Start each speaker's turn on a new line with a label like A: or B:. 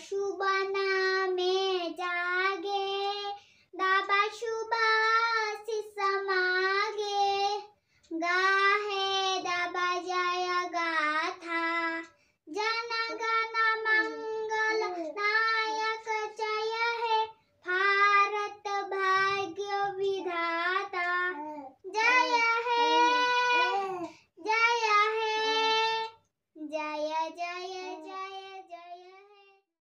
A: शुभना में जागे दाबा शुभास समागे गाहे दाबा गा था जन गण मंगल नायक जय है भारत भाग्य विधाता जय है जय है जय जय